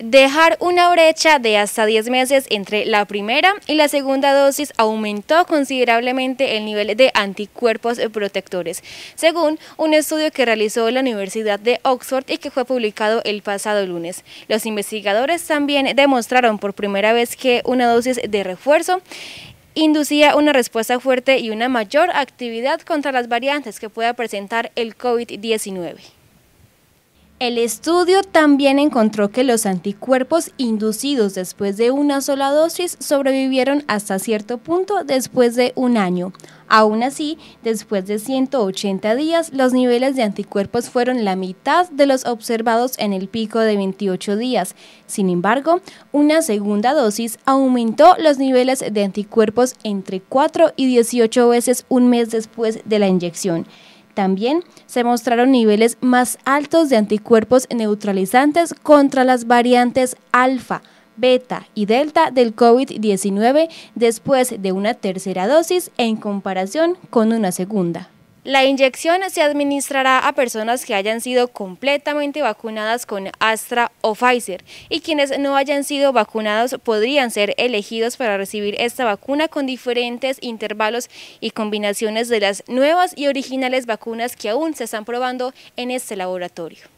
Dejar una brecha de hasta 10 meses entre la primera y la segunda dosis aumentó considerablemente el nivel de anticuerpos protectores, según un estudio que realizó la Universidad de Oxford y que fue publicado el pasado lunes. Los investigadores también demostraron por primera vez que una dosis de refuerzo inducía una respuesta fuerte y una mayor actividad contra las variantes que pueda presentar el COVID-19. El estudio también encontró que los anticuerpos inducidos después de una sola dosis sobrevivieron hasta cierto punto después de un año. Aún así, después de 180 días, los niveles de anticuerpos fueron la mitad de los observados en el pico de 28 días. Sin embargo, una segunda dosis aumentó los niveles de anticuerpos entre 4 y 18 veces un mes después de la inyección. También se mostraron niveles más altos de anticuerpos neutralizantes contra las variantes alfa, beta y delta del COVID-19 después de una tercera dosis en comparación con una segunda. La inyección se administrará a personas que hayan sido completamente vacunadas con Astra o Pfizer y quienes no hayan sido vacunados podrían ser elegidos para recibir esta vacuna con diferentes intervalos y combinaciones de las nuevas y originales vacunas que aún se están probando en este laboratorio.